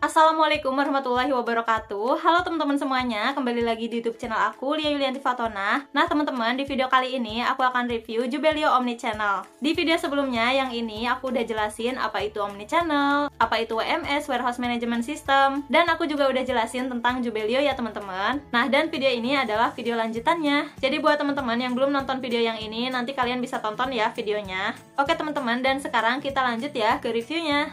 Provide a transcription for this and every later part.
Assalamualaikum warahmatullahi wabarakatuh Halo teman-teman semuanya, kembali lagi di youtube channel aku Lia Yulianti Fatona Nah teman-teman, di video kali ini aku akan review Jubelio Omni Channel Di video sebelumnya, yang ini aku udah jelasin apa itu Omni Channel Apa itu WMS, Warehouse Management System Dan aku juga udah jelasin tentang Jubelio ya teman-teman Nah dan video ini adalah video lanjutannya Jadi buat teman-teman yang belum nonton video yang ini, nanti kalian bisa tonton ya videonya Oke teman-teman, dan sekarang kita lanjut ya ke reviewnya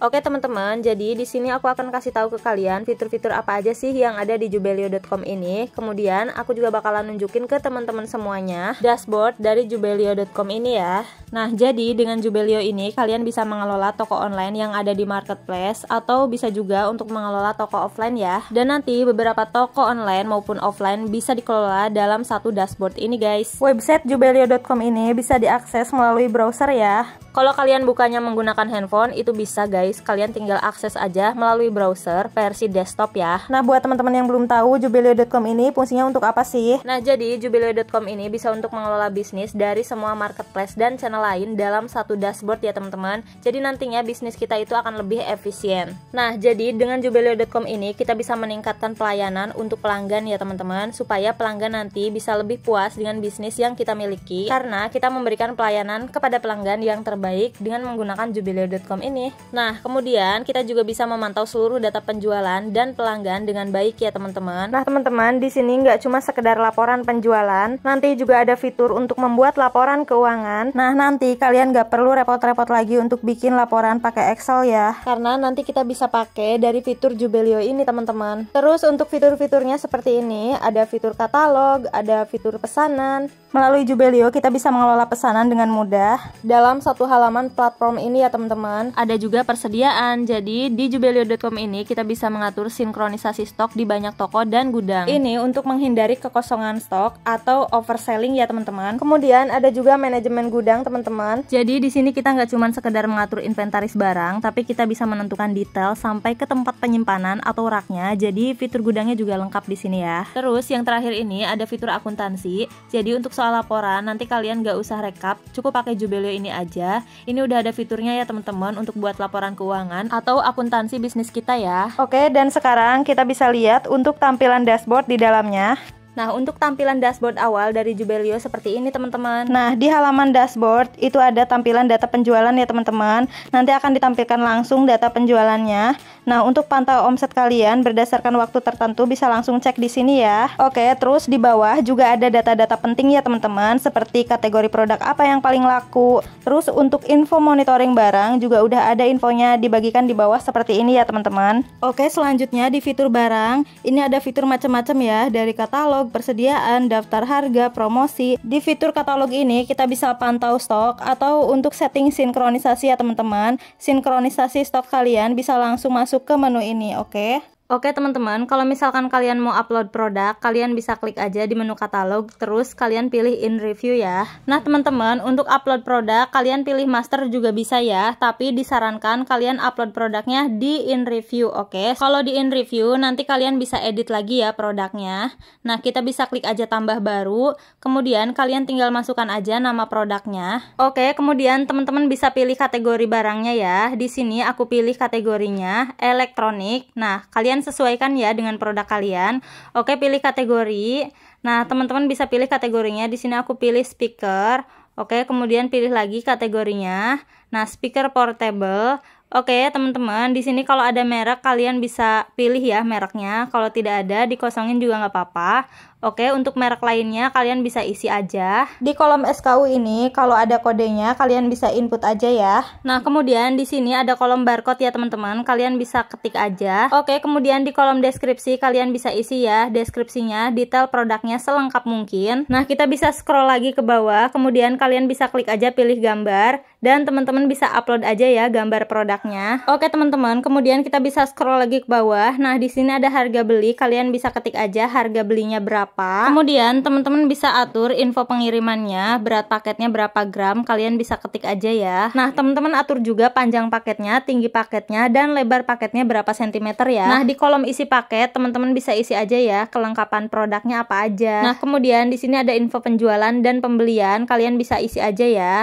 Oke teman-teman, jadi di sini aku akan kasih tahu ke kalian fitur-fitur apa aja sih yang ada di jubelio.com ini. Kemudian aku juga bakalan nunjukin ke teman-teman semuanya dashboard dari jubelio.com ini ya. Nah, jadi dengan Jubelio ini kalian bisa mengelola toko online yang ada di marketplace atau bisa juga untuk mengelola toko offline ya. Dan nanti beberapa toko online maupun offline bisa dikelola dalam satu dashboard ini guys. Website jubelio.com ini bisa diakses melalui browser ya. Kalau kalian bukannya menggunakan handphone, itu bisa guys, kalian tinggal akses aja melalui browser versi desktop ya. Nah, buat teman-teman yang belum tahu, jubileo.com ini fungsinya untuk apa sih? Nah, jadi jubileo.com ini bisa untuk mengelola bisnis dari semua marketplace dan channel lain dalam satu dashboard ya teman-teman. Jadi nantinya bisnis kita itu akan lebih efisien. Nah, jadi dengan jubileo.com ini kita bisa meningkatkan pelayanan untuk pelanggan ya teman-teman, supaya pelanggan nanti bisa lebih puas dengan bisnis yang kita miliki karena kita memberikan pelayanan kepada pelanggan yang terbaik terbaik dengan menggunakan jubileo.com ini. Nah, kemudian kita juga bisa memantau seluruh data penjualan dan pelanggan dengan baik ya teman-teman. Nah, teman-teman, di sini nggak cuma sekedar laporan penjualan, nanti juga ada fitur untuk membuat laporan keuangan. Nah, nanti kalian nggak perlu repot-repot lagi untuk bikin laporan pakai Excel ya, karena nanti kita bisa pakai dari fitur jubileo ini teman-teman. Terus untuk fitur-fiturnya seperti ini, ada fitur katalog, ada fitur pesanan. Melalui jubileo kita bisa mengelola pesanan dengan mudah. Dalam satu halaman platform ini ya teman-teman. Ada juga persediaan. Jadi di jubelio.com ini kita bisa mengatur sinkronisasi stok di banyak toko dan gudang. Ini untuk menghindari kekosongan stok atau overselling ya teman-teman. Kemudian ada juga manajemen gudang teman-teman. Jadi di sini kita nggak cuma sekedar mengatur inventaris barang, tapi kita bisa menentukan detail sampai ke tempat penyimpanan atau raknya. Jadi fitur gudangnya juga lengkap di sini ya. Terus yang terakhir ini ada fitur akuntansi. Jadi untuk soal laporan nanti kalian nggak usah rekap, cukup pakai Jubelio ini aja. Ini udah ada fiturnya ya teman-teman untuk buat laporan keuangan atau akuntansi bisnis kita ya. Oke, dan sekarang kita bisa lihat untuk tampilan dashboard di dalamnya. Nah, untuk tampilan dashboard awal dari Jubelio seperti ini, teman-teman. Nah, di halaman dashboard itu ada tampilan data penjualan ya, teman-teman. Nanti akan ditampilkan langsung data penjualannya. Nah, untuk pantau omset kalian berdasarkan waktu tertentu bisa langsung cek di sini ya. Oke, terus di bawah juga ada data-data penting ya, teman-teman, seperti kategori produk apa yang paling laku. Terus untuk info monitoring barang juga udah ada infonya dibagikan di bawah seperti ini ya, teman-teman. Oke, selanjutnya di fitur barang, ini ada fitur macam-macam ya, dari katalog persediaan, daftar harga, promosi. Di fitur katalog ini kita bisa pantau stok atau untuk setting sinkronisasi ya teman-teman. Sinkronisasi stok kalian bisa langsung masuk ke menu ini, oke? Okay? Oke teman-teman, kalau misalkan kalian mau upload produk, kalian bisa klik aja di menu katalog, terus kalian pilih in review ya. Nah teman-teman, untuk upload produk, kalian pilih master juga bisa ya, tapi disarankan kalian upload produknya di in review, oke? Kalau di in review, nanti kalian bisa edit lagi ya produknya. Nah kita bisa klik aja tambah baru, kemudian kalian tinggal masukkan aja nama produknya. Oke, kemudian teman-teman bisa pilih kategori barangnya ya. Di sini aku pilih kategorinya elektronik. Nah, kalian kalian sesuaikan ya dengan produk kalian. Oke, pilih kategori. Nah, teman-teman bisa pilih kategorinya. Di sini aku pilih speaker. Oke, kemudian pilih lagi kategorinya. Nah, speaker portable. Oke, teman-teman, di sini kalau ada merek kalian bisa pilih ya mereknya. Kalau tidak ada, dikosongin juga nggak apa-apa. Oke, untuk merek lainnya kalian bisa isi aja. Di kolom SKU ini, kalau ada kodenya kalian bisa input aja ya. Nah, kemudian di sini ada kolom barcode ya teman-teman, kalian bisa ketik aja. Oke, kemudian di kolom deskripsi kalian bisa isi ya deskripsinya, detail produknya selengkap mungkin. Nah, kita bisa scroll lagi ke bawah, kemudian kalian bisa klik aja pilih gambar dan teman-teman bisa upload aja ya gambar produknya. Oke, teman-teman, kemudian kita bisa scroll lagi ke bawah. Nah, di sini ada harga beli, kalian bisa ketik aja harga belinya berapa berapa. Kemudian teman-teman bisa atur info pengirimannya, berat paketnya berapa gram, kalian bisa ketik aja ya. Nah, teman-teman atur juga panjang paketnya, tinggi paketnya, dan lebar paketnya berapa sentimeter ya. Nah, di kolom isi paket, teman-teman bisa isi aja ya kelengkapan produknya apa aja. Nah, kemudian di sini ada info penjualan dan pembelian, kalian bisa isi aja ya.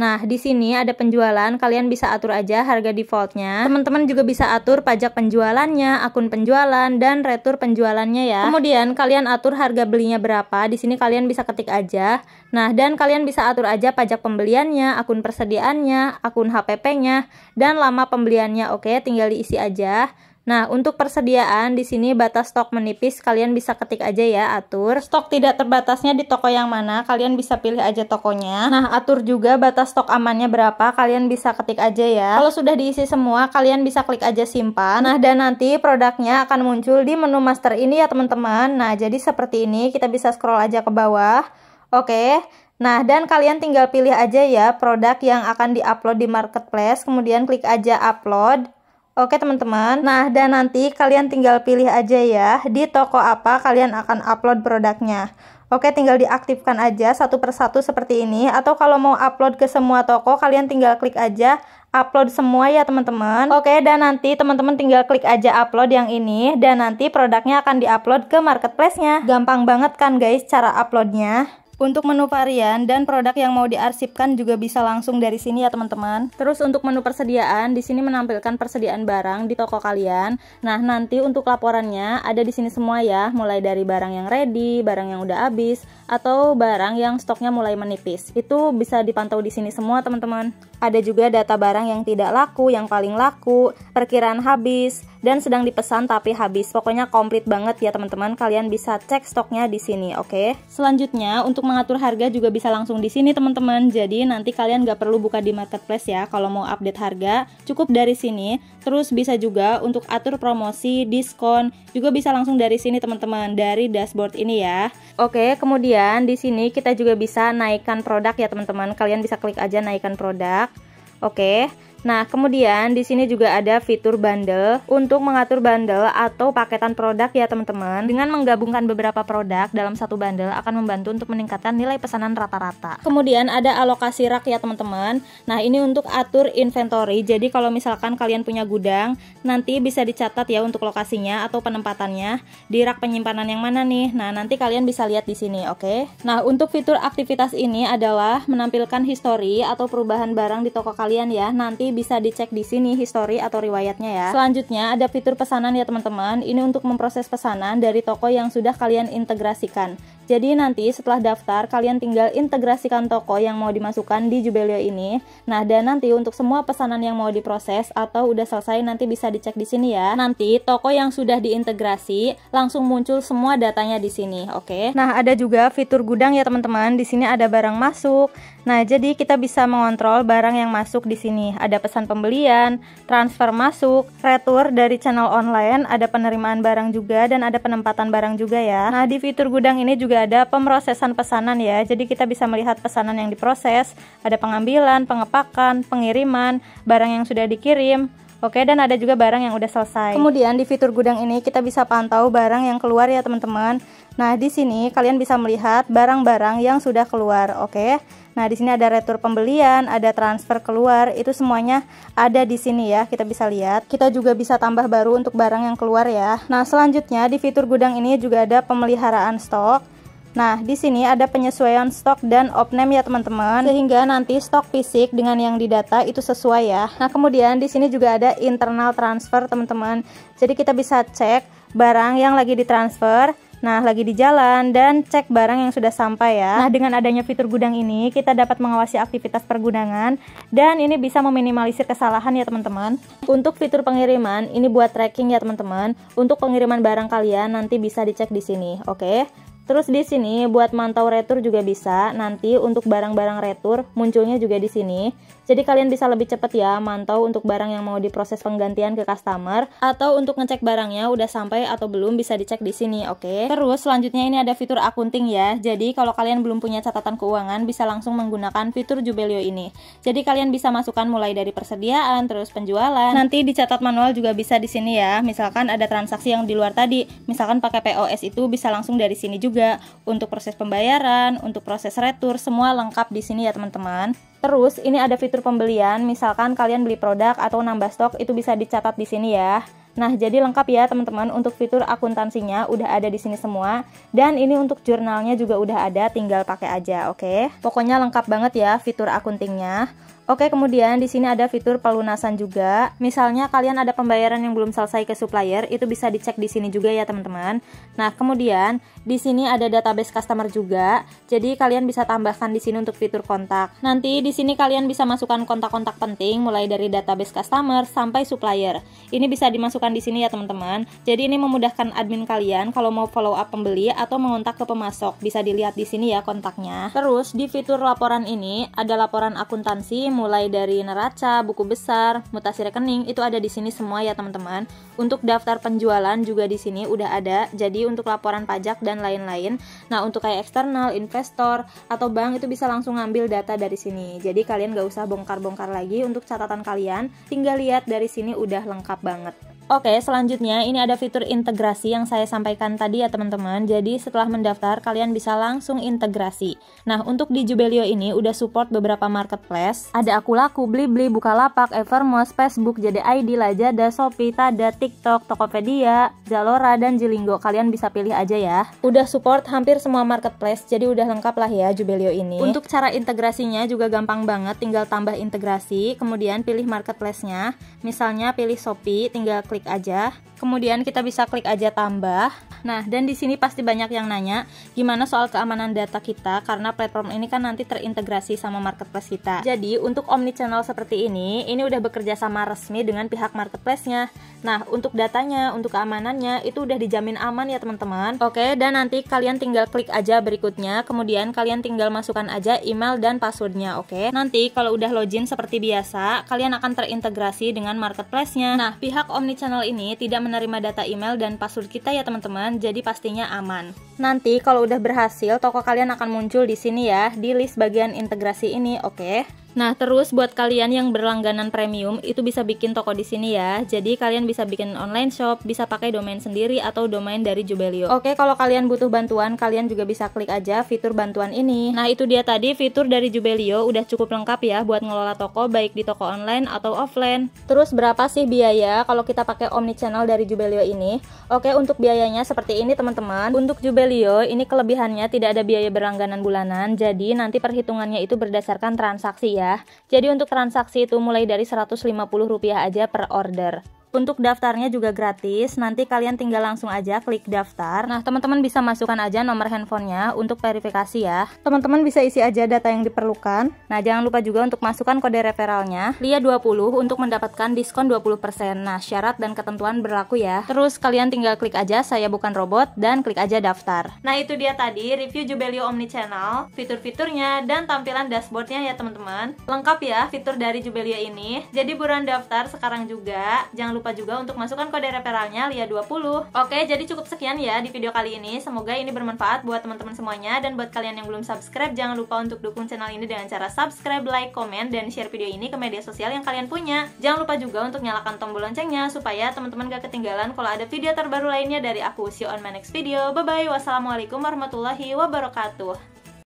Nah, di sini ada penjualan, kalian bisa atur aja harga defaultnya. Teman-teman juga bisa atur pajak penjualannya, akun penjualan, dan retur penjualannya ya. Kemudian kalian atur harga belinya berapa, di sini kalian bisa ketik aja. Nah, dan kalian bisa atur aja pajak pembeliannya, akun persediaannya, akun HPP-nya, dan lama pembeliannya. Oke, tinggal diisi aja. Nah, untuk persediaan di sini batas stok menipis, kalian bisa ketik aja ya, atur. Stok tidak terbatasnya di toko yang mana, kalian bisa pilih aja tokonya. Nah, atur juga batas stok amannya berapa, kalian bisa ketik aja ya. Kalau sudah diisi semua, kalian bisa klik aja simpan. Nah, dan nanti produknya akan muncul di menu master ini ya, teman-teman. Nah, jadi seperti ini, kita bisa scroll aja ke bawah. Oke, Nah, dan kalian tinggal pilih aja ya produk yang akan diupload di marketplace, kemudian klik aja upload. Oke teman-teman, nah dan nanti kalian tinggal pilih aja ya di toko apa kalian akan upload produknya. Oke, tinggal diaktifkan aja satu persatu seperti ini. Atau kalau mau upload ke semua toko, kalian tinggal klik aja upload semua ya teman-teman. Oke, dan nanti teman-teman tinggal klik aja upload yang ini. Dan nanti produknya akan diupload ke marketplace-nya. Gampang banget kan guys cara uploadnya. Untuk menu varian dan produk yang mau diarsipkan juga bisa langsung dari sini ya teman-teman. Terus untuk menu persediaan, di sini menampilkan persediaan barang di toko kalian. Nah, nanti untuk laporannya ada di sini semua ya, mulai dari barang yang ready, barang yang udah habis, atau barang yang stoknya mulai menipis. Itu bisa dipantau di sini semua teman-teman. Ada juga data barang yang tidak laku, yang paling laku, perkiraan habis, dan sedang dipesan tapi habis. Pokoknya komplit banget ya teman-teman. Kalian bisa cek stoknya di sini, oke? Okay? Selanjutnya, untuk mengatur harga juga bisa langsung di sini teman-teman. Jadi nanti kalian nggak perlu buka di marketplace ya kalau mau update harga. Cukup dari sini. Terus bisa juga untuk atur promosi, diskon, juga bisa langsung dari sini teman-teman, dari dashboard ini ya. Oke, okay, kemudian di sini kita juga bisa naikkan produk ya teman-teman. Kalian bisa klik aja naikkan produk. Oke, Nah, kemudian di sini juga ada fitur bundle untuk mengatur bundle atau paketan produk ya teman-teman. Dengan menggabungkan beberapa produk dalam satu bundle akan membantu untuk meningkatkan nilai pesanan rata-rata. Kemudian ada alokasi rak ya teman-teman. Nah, ini untuk atur inventory. Jadi kalau misalkan kalian punya gudang, nanti bisa dicatat ya untuk lokasinya atau penempatannya di rak penyimpanan yang mana nih. Nah, nanti kalian bisa lihat di sini, oke? Okay? Nah, untuk fitur aktivitas ini adalah menampilkan histori atau perubahan barang di toko kalian ya. Nanti bisa dicek di sini history atau riwayatnya ya. Selanjutnya ada fitur pesanan ya teman-teman. Ini untuk memproses pesanan dari toko yang sudah kalian integrasikan. Jadi nanti setelah daftar kalian tinggal integrasikan toko yang mau dimasukkan di Jubelio ini. Nah, dan nanti untuk semua pesanan yang mau diproses atau udah selesai nanti bisa dicek di sini ya. Nanti toko yang sudah diintegrasi langsung muncul semua datanya di sini, oke? Okay? Nah, ada juga fitur gudang ya teman-teman. Di sini ada barang masuk. Nah, jadi kita bisa mengontrol barang yang masuk di sini. Ada pesan pembelian, transfer masuk, retur dari channel online, ada penerimaan barang juga dan ada penempatan barang juga ya. Nah, di fitur gudang ini juga sudah ada pemrosesan pesanan ya. Jadi kita bisa melihat pesanan yang diproses, ada pengambilan, pengepakan, pengiriman, barang yang sudah dikirim. Oke, dan ada juga barang yang udah selesai. Kemudian di fitur gudang ini kita bisa pantau barang yang keluar ya, teman-teman. Nah, di sini kalian bisa melihat barang-barang yang sudah keluar, oke. Nah, di sini ada retur pembelian, ada transfer keluar, itu semuanya ada di sini ya, kita bisa lihat. Kita juga bisa tambah baru untuk barang yang keluar ya. Nah, selanjutnya di fitur gudang ini juga ada pemeliharaan stok. Nah, di sini ada penyesuaian stok dan opname ya teman-teman, sehingga nanti stok fisik dengan yang di data itu sesuai ya. Nah, kemudian di sini juga ada internal transfer teman-teman. Jadi kita bisa cek barang yang lagi ditransfer Nah, lagi di jalan dan cek barang yang sudah sampai ya. Nah, dengan adanya fitur gudang ini, kita dapat mengawasi aktivitas pergudangan dan ini bisa meminimalisir kesalahan ya, teman-teman. Untuk fitur pengiriman, ini buat tracking ya, teman-teman. Untuk pengiriman barang kalian nanti bisa dicek di sini, oke? Okay? Terus di sini buat mantau retur juga bisa. Nanti untuk barang-barang retur munculnya juga di sini. Jadi kalian bisa lebih cepat ya mantau untuk barang yang mau diproses penggantian ke customer atau untuk ngecek barangnya udah sampai atau belum bisa dicek di sini, oke? Okay? Terus selanjutnya ini ada fitur akunting ya. Jadi kalau kalian belum punya catatan keuangan bisa langsung menggunakan fitur Jubelio ini. Jadi kalian bisa masukkan mulai dari persediaan terus penjualan. Nanti dicatat manual juga bisa di sini ya. Misalkan ada transaksi yang di luar tadi, misalkan pakai POS itu bisa langsung dari sini juga untuk proses pembayaran, untuk proses retur semua lengkap di sini ya teman-teman. Terus ini ada fitur pembelian, misalkan kalian beli produk atau nambah stok itu bisa dicatat di sini ya. Nah, jadi lengkap ya teman-teman untuk fitur akuntansinya udah ada di sini semua dan ini untuk jurnalnya juga udah ada, tinggal pakai aja, oke? Okay? Pokoknya lengkap banget ya fitur akuntingnya. Oke, kemudian di sini ada fitur pelunasan juga. Misalnya kalian ada pembayaran yang belum selesai ke supplier, itu bisa dicek di sini juga ya, teman-teman. Nah, kemudian di sini ada database customer juga. Jadi kalian bisa tambahkan di sini untuk fitur kontak. Nanti di sini kalian bisa masukkan kontak-kontak penting mulai dari database customer sampai supplier. Ini bisa dimasukkan di sini ya, teman-teman. Jadi ini memudahkan admin kalian kalau mau follow up pembeli atau mengontak ke pemasok. Bisa dilihat di sini ya kontaknya. Terus di fitur laporan ini ada laporan akuntansi mulai dari neraca, buku besar, mutasi rekening itu ada di sini semua ya teman-teman. Untuk daftar penjualan juga di sini udah ada. Jadi untuk laporan pajak dan lain-lain. Nah, untuk kayak eksternal, investor atau bank itu bisa langsung ngambil data dari sini. Jadi kalian gak usah bongkar-bongkar lagi untuk catatan kalian. Tinggal lihat dari sini udah lengkap banget. Oke, selanjutnya ini ada fitur integrasi yang saya sampaikan tadi ya teman-teman. Jadi setelah mendaftar kalian bisa langsung integrasi. Nah, untuk di Jubelio ini udah support beberapa marketplace. Ada aku laku, Blibli, Bukalapak, Evermos, Facebook, JDID, Lazada, Shopee, Tada, TikTok, Tokopedia, Zalora, dan Jilingo. Kalian bisa pilih aja ya. Udah support hampir semua marketplace, jadi udah lengkap lah ya Jubelio ini. Untuk cara integrasinya juga gampang banget, tinggal tambah integrasi, kemudian pilih marketplace-nya. Misalnya pilih Shopee, tinggal klik aja Kemudian kita bisa klik aja tambah. Nah, dan di sini pasti banyak yang nanya gimana soal keamanan data kita karena platform ini kan nanti terintegrasi sama marketplace kita. Jadi, untuk omni channel seperti ini, ini udah bekerja sama resmi dengan pihak marketplace-nya. Nah, untuk datanya, untuk keamanannya itu udah dijamin aman ya, teman-teman. Oke, dan nanti kalian tinggal klik aja berikutnya, kemudian kalian tinggal masukkan aja email dan passwordnya, oke? Nanti kalau udah login seperti biasa, kalian akan terintegrasi dengan marketplace-nya. Nah, pihak omni channel ini tidak menerima data email dan password kita ya teman-teman, jadi pastinya aman. Nanti kalau udah berhasil, toko kalian akan muncul di sini ya, di list bagian integrasi ini, oke? Okay? Nah, terus buat kalian yang berlangganan premium itu bisa bikin toko di sini ya. Jadi kalian bisa bikin online shop, bisa pakai domain sendiri atau domain dari Jubelio. Oke, kalau kalian butuh bantuan, kalian juga bisa klik aja fitur bantuan ini. Nah, itu dia tadi fitur dari Jubelio udah cukup lengkap ya buat ngelola toko baik di toko online atau offline. Terus berapa sih biaya kalau kita pakai omnichannel dari Jubelio ini? Oke, untuk biayanya seperti ini teman-teman. Untuk Jubelio ini kelebihannya tidak ada biaya berlangganan bulanan. Jadi nanti perhitungannya itu berdasarkan transaksi ya ya. Jadi untuk transaksi itu mulai dari Rp150 aja per order. Untuk daftarnya juga gratis, nanti kalian tinggal langsung aja klik daftar. Nah, teman-teman bisa masukkan aja nomor handphonenya untuk verifikasi ya. Teman-teman bisa isi aja data yang diperlukan. Nah, jangan lupa juga untuk masukkan kode referralnya, LIA20 untuk mendapatkan diskon 20%. Nah, syarat dan ketentuan berlaku ya. Terus kalian tinggal klik aja saya bukan robot dan klik aja daftar. Nah, itu dia tadi review Jubelio Channel, fitur-fiturnya dan tampilan dashboardnya ya teman-teman. Lengkap ya fitur dari Jubelio ini. Jadi buruan daftar sekarang juga. Jangan lupa lupa juga untuk masukkan kode referralnya LIA20. Oke, jadi cukup sekian ya di video kali ini. Semoga ini bermanfaat buat teman-teman semuanya dan buat kalian yang belum subscribe jangan lupa untuk dukung channel ini dengan cara subscribe, like, komen, dan share video ini ke media sosial yang kalian punya. Jangan lupa juga untuk nyalakan tombol loncengnya supaya teman-teman gak ketinggalan kalau ada video terbaru lainnya dari aku. See you on my next video. Bye-bye. Wassalamualaikum warahmatullahi wabarakatuh.